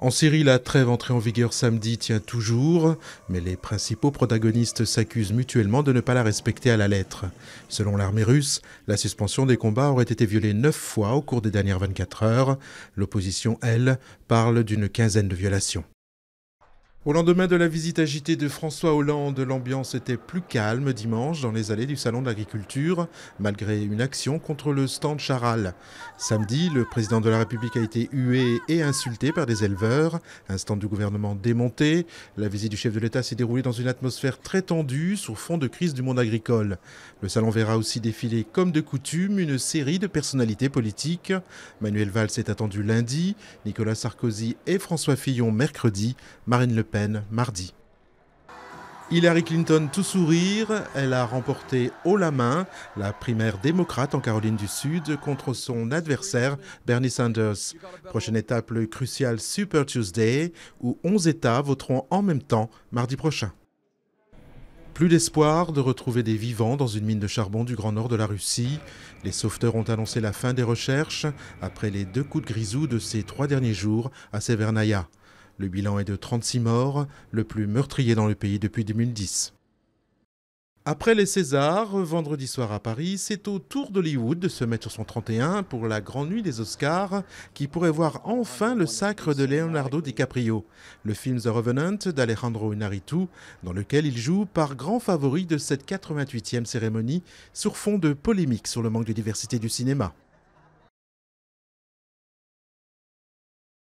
En Syrie, la trêve entrée en vigueur samedi tient toujours, mais les principaux protagonistes s'accusent mutuellement de ne pas la respecter à la lettre. Selon l'armée russe, la suspension des combats aurait été violée neuf fois au cours des dernières 24 heures. L'opposition, elle, parle d'une quinzaine de violations. Au lendemain de la visite agitée de François Hollande, l'ambiance était plus calme dimanche dans les allées du Salon de l'Agriculture, malgré une action contre le stand Charal. Samedi, le président de la République a été hué et insulté par des éleveurs, un stand du gouvernement démonté. La visite du chef de l'État s'est déroulée dans une atmosphère très tendue, sur fond de crise du monde agricole. Le salon verra aussi défiler, comme de coutume, une série de personnalités politiques. Manuel Valls est attendu lundi, Nicolas Sarkozy et François Fillon mercredi, Marine Le peine mardi. Hillary Clinton tout sourire, elle a remporté haut la main la primaire démocrate en Caroline du Sud contre son adversaire Bernie Sanders. Prochaine étape, le crucial Super Tuesday, où 11 États voteront en même temps mardi prochain. Plus d'espoir de retrouver des vivants dans une mine de charbon du grand nord de la Russie. Les sauveteurs ont annoncé la fin des recherches après les deux coups de grisou de ces trois derniers jours à Severnaya. Le bilan est de 36 morts, le plus meurtrier dans le pays depuis 2010. Après les Césars, vendredi soir à Paris, c'est au tour d'Hollywood de se mettre sur son 31 pour la grande nuit des Oscars, qui pourrait voir enfin le sacre de Leonardo DiCaprio, le film The Revenant d'Alejandro Inarritu, dans lequel il joue par grand favori de cette 88e cérémonie, sur fond de polémique sur le manque de diversité du cinéma.